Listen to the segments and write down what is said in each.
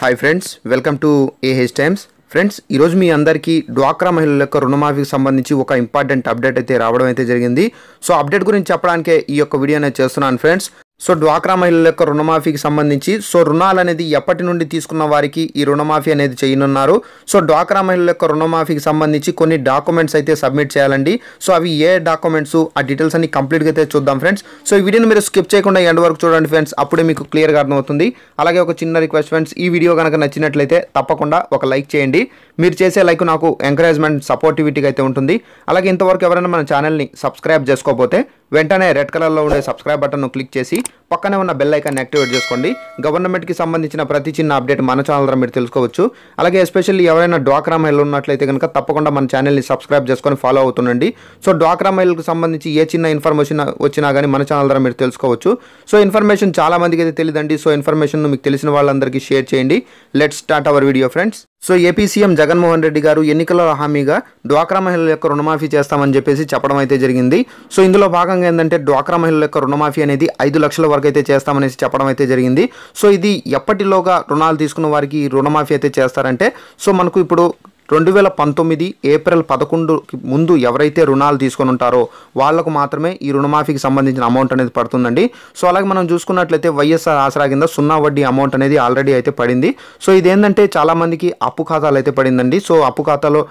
hi friends welcome to AH Times friends ఈరోజు మీ అందరికీ డ్వాక్రా మహిళల యొక్క రుణమాఫీకి సంబంధించి ఒక ఇంపార్టెంట్ అప్డేట్ అయితే రావడం అయితే జరిగింది సో అప్డేట్ గురించి చెప్పడానికే ఈ యొక్క వీడియో నేను చేస్తున్నాను ఫ్రెండ్స్ సో డ్వాక్రా మహిళల యొక్క రుణమాఫీకి సంబంధించి సో రుణాలు అనేది ఎప్పటి నుండి తీసుకున్న వారికి ఈ రుణమాఫీ అనేది చేయనున్నారు సో డ్వాక్రా మహిళల యొక్క రుణమాఫీకి సంబంధించి కొన్ని డాక్యుమెంట్స్ అయితే సబ్మిట్ చేయాలండి సో అవి ఏ డాక్యుమెంట్స్ ఆ డీటెయిల్స్ అన్ని కంప్లీట్గా అయితే చూద్దాం ఫ్రెండ్స్ సో ఈ వీడియోని మీరు స్కిప్ చేయకుండా ఎండ్ వరకు చూడండి ఫ్రెండ్స్ అప్పుడే మీకు క్లియర్గా అర్థమవుతుంది అలాగే ఒక చిన్న రిక్వెస్ట్ ఫ్రెండ్స్ ఈ వీడియో కనుక నచ్చినట్లయితే తప్పకుండా ఒక లైక్ చేయండి మీరు చేసే లైక్ నాకు ఎంకరేజ్మెంట్ సపోర్టివిటీగా అయితే ఉంటుంది అలాగే ఇంతవరకు ఎవరైనా మన ఛానల్ని సబ్స్క్రైబ్ చేసుకోకపోతే వెంటనే రెడ్ కలర్లో ఉండే సబ్స్క్రైబ్ బటన్ను క్లిక్ చేసి పక్కనే ఉన్న బెల్ ఐకాన్ని యాక్టివేట్ చేసుకోండి గవర్నమెంట్కి సంబంధించిన ప్రతి చిన్న అప్డేట్ మన ఛానల్ ద్వారా మీరు తెలుసుకోవచ్చు అలాగే ఎస్పెషల్లీ ఎవరైనా డ్వాక్రా మహిళలు ఉన్నట్లయితే కనుక తప్పకుండా మన ఛానల్ని సబ్స్క్రైబ్ చేసుకొని ఫాలో అవుతుండండి సో డ్వాక్రా మహిళలకు సంబంధించి ఏ చిన్న ఇన్ఫర్మేషన్ వచ్చినా కానీ మన ఛానల్ ద్వారా మీరు తెలుసుకోవచ్చు సో ఇన్ఫర్మేషన్ చాలా మందికి అయితే తెలియదండి సో ఇన్ఫర్మేషన్ మీకు తెలిసిన వాళ్ళందరికీ షేర్ చేయండి let start our video friends so AP CM Jaganmohan Reddy గారు ఎన్నికల హామీగా డ్వాక్రా మహిళల యొక్క రుణమాఫీ చేస్తామని చెప్పేసి చెప్పడం అయితే జరిగింది సో ఇందులో భాగంగా ఏంటంటే డ్వాక్రా మహిళల యొక్క రుణమాఫీ అనేది ఐదు లక్షల వరకు అయితే చేస్తామనేసి చెప్పడం అయితే జరిగింది సో ఇది ఎప్పటిలోగా రుణాలు తీసుకున్న వారికి రుణమాఫీ అయితే చేస్తారంటే సో మనకు ఇప్పుడు రెండు వేల పంతొమ్మిది ఏప్రిల్ పదకొండుకి ముందు ఎవరైతే రుణాలు తీసుకొని ఉంటారో వాళ్లకు మాత్రమే ఈ రుణమాఫీకి సంబంధించిన అమౌంట్ అనేది పడుతుందండి సో అలాగే మనం చూసుకున్నట్లయితే వైఎస్ఆర్ ఆసరా కింద సున్నా వడ్డీ అమౌంట్ అనేది ఆల్రెడీ అయితే పడింది సో ఇదేంటంటే చాలామందికి అప్పు ఖాతాలు అయితే పడిందండి సో అప్పు ఖాతాలో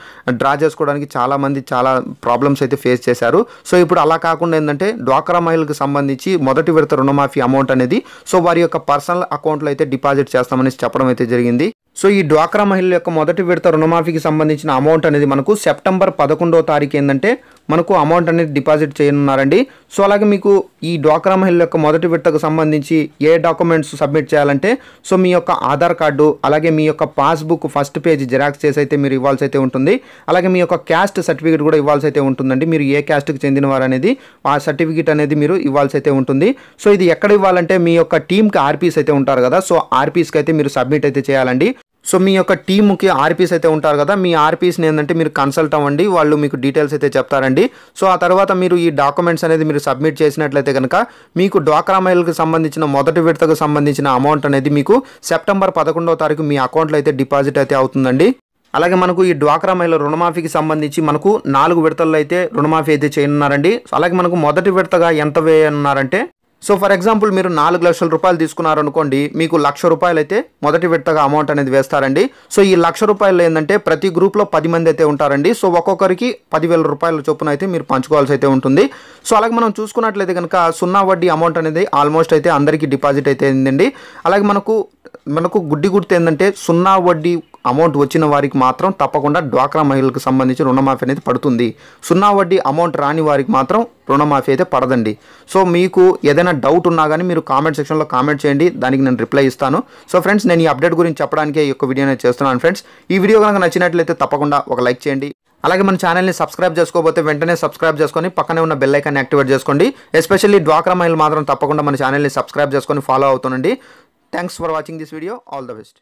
డ్రా చేసుకోవడానికి చాలామంది చాలా ప్రాబ్లమ్స్ అయితే ఫేస్ చేశారు సో ఇప్పుడు అలా కాకుండా ఏంటంటే డ్వాక్రా మహిళలకు సంబంధించి మొదటి విడత రుణమాఫీ అమౌంట్ అనేది సో వారి యొక్క పర్సనల్ అకౌంట్లో అయితే డిపాజిట్ చేస్తామని చెప్పడం అయితే జరిగింది సో ఈ డ్వాక్రా మహిళల యొక్క మొదటి విడత రుణమాఫీకి సంబంధించిన అమౌంట్ అనేది మనకు సెప్టెంబర్ పదకొండో తారీఖు ఏంటంటే మనకు అమౌంట్ అనేది డిపాజిట్ చేయనున్నారండి సో అలాగే మీకు ఈ డ్వాక్రా మహిళల యొక్క మొదటి విడతకు సంబంధించి ఏ డాక్యుమెంట్స్ సబ్మిట్ చేయాలంటే సో మీ యొక్క ఆధార్ కార్డు అలాగే మీ యొక్క పాస్బుక్ ఫస్ట్ పేజ్ జిరాక్స్ చేసి అయితే మీరు ఇవ్వాల్సి అయితే ఉంటుంది అలాగే మీ యొక్క క్యాస్ట్ సర్టిఫికేట్ కూడా ఇవ్వాల్సి అయితే ఉంటుందండి మీరు ఏ క్యాస్ట్కి చెందిన వారు అనేది ఆ సర్టిఫికేట్ అనేది మీరు ఇవ్వాల్సి అయితే ఉంటుంది సో ఇది ఎక్కడ ఇవ్వాలంటే మీ యొక్క టీంకి ఆర్పీస్ అయితే ఉంటారు కదా సో ఆర్పీస్కి అయితే మీరు సబ్మిట్ అయితే చేయాలండి సో మీ యొక్క టీముకి ఆర్పీస్ అయితే ఉంటారు కదా మీ ఆర్పీస్ని ఏంటంటే మీరు కన్సల్ట్ అవ్వండి వాళ్ళు మీకు డీటెయిల్స్ అయితే చెప్తారండి సో ఆ తర్వాత మీరు ఈ డాక్యుమెంట్స్ అనేది మీరు సబ్మిట్ చేసినట్లయితే కనుక మీకు డ్వాక్రా మహిళలకు సంబంధించిన మొదటి విడతకు సంబంధించిన అమౌంట్ అనేది మీకు సెప్టెంబర్ పదకొండవ తారీఖు మీ అకౌంట్లో అయితే డిపాజిట్ అయితే అవుతుందండి అలాగే మనకు ఈ డ్వాక్రా మహిళ రుణమాఫీకి సంబంధించి మనకు నాలుగు విడతల్లో అయితే రుణమాఫీ అయితే చేయనున్నారండి అలాగే మనకు మొదటి విడతగా ఎంత వేయనున్నారంటే సో ఫర్ ఎగ్జాంపుల్ మీరు నాలుగు లక్షల రూపాయలు తీసుకున్నారనుకోండి మీకు లక్ష రూపాయలు అయితే మొదటి విడతగా అమౌంట్ అనేది వేస్తారండి సో ఈ లక్ష రూపాయలు ఏంటంటే ప్రతి గ్రూప్లో పది మంది అయితే ఉంటారండి సో ఒక్కొక్కరికి పదివేల రూపాయల చొప్పున అయితే మీరు పంచుకోవాల్సి అయితే ఉంటుంది సో అలాగే మనం చూసుకున్నట్లయితే కనుక సున్నా వడ్డీ అమౌంట్ అనేది ఆల్మోస్ట్ అయితే అందరికీ డిపాజిట్ అయితే అయిందండి అలాగే మనకు మనకు గుడ్డి గుర్తు ఏంటంటే సున్నా వడ్డీ అమౌంట్ వచ్చిన వారికి మాత్రం తప్పకుండా డ్వాక్రా మహిళలకు సంబంధించి రుణమాఫీ అనేది పడుతుంది సున్నా వడ్డీ అమౌంట్ రాని వారికి మాత్రం రుణమాఫీ అయితే పడదండి సో మీకు ఏదైనా డౌట్ ఉన్నా కానీ మీరు కామెంట్ సెక్షన్లో కామెంట్ చేయండి దానికి నేను రిప్లై ఇస్తాను సో ఫ్రెండ్స్ నేను ఈ అప్డేట్ గురించి చెప్పడానికి ఈ యొక్క వీడియోనే చేస్తున్నాను ఫ్రెండ్స్ ఈ వీడియో కనుక నచ్చినట్లయితే తప్పకుండా ఒక లైక్ చేయండి అలాగే మన ఛానల్ని సబ్స్క్రైబ్ చేసుకోకపోతే వెంటనే సబ్స్క్రైబ్ చేసుకొని పక్కనే ఉన్న బెల్ ఐకాన్ని యాక్టివేట్ చేసుకోండి ఎస్పెషల్లీ డ్వాక్రా మహిళలు మాత్రం తప్పకుండా మన ఛానల్ని సబ్స్క్రైబ్ చేసుకొని ఫాలో అవుతుండండి thanks for watching this video all the best